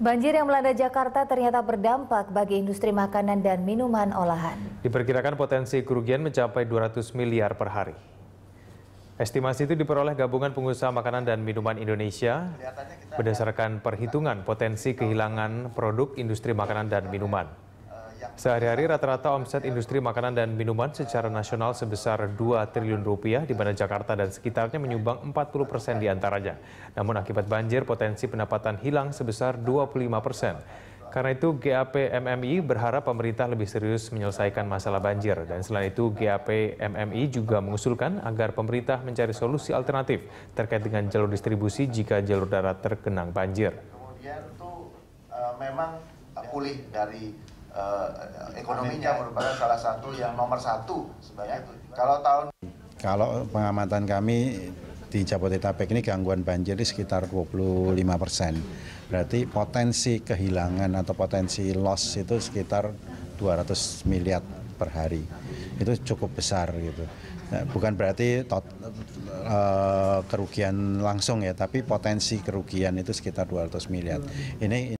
Banjir yang melanda Jakarta ternyata berdampak bagi industri makanan dan minuman olahan. Diperkirakan potensi kerugian mencapai 200 miliar per hari. Estimasi itu diperoleh gabungan pengusaha makanan dan minuman Indonesia berdasarkan perhitungan potensi kehilangan produk industri makanan dan minuman. Sehari-hari rata-rata omset industri makanan dan minuman secara nasional sebesar 2 triliun rupiah di mana Jakarta dan sekitarnya menyumbang 40 persen di antaranya. Namun akibat banjir potensi pendapatan hilang sebesar 25 persen. Karena itu GAP MMI berharap pemerintah lebih serius menyelesaikan masalah banjir dan selain itu GAP MMI juga mengusulkan agar pemerintah mencari solusi alternatif terkait dengan jalur distribusi jika jalur darat tergenang banjir. Kemudian itu uh, eh, memang pulih dari uh, ekonominya merupakan salah satu yang nomor satu sebenarnya. Kalau tahun kalau pengamatan kami di Jabodetabek ini gangguan banjir di sekitar 25 persen. Berarti potensi kehilangan atau potensi loss itu sekitar 200 miliar per hari. Itu cukup besar gitu. Eh, bukan berarti tot, uh, kerugian langsung ya, tapi potensi kerugian itu sekitar 200 miliar. Ini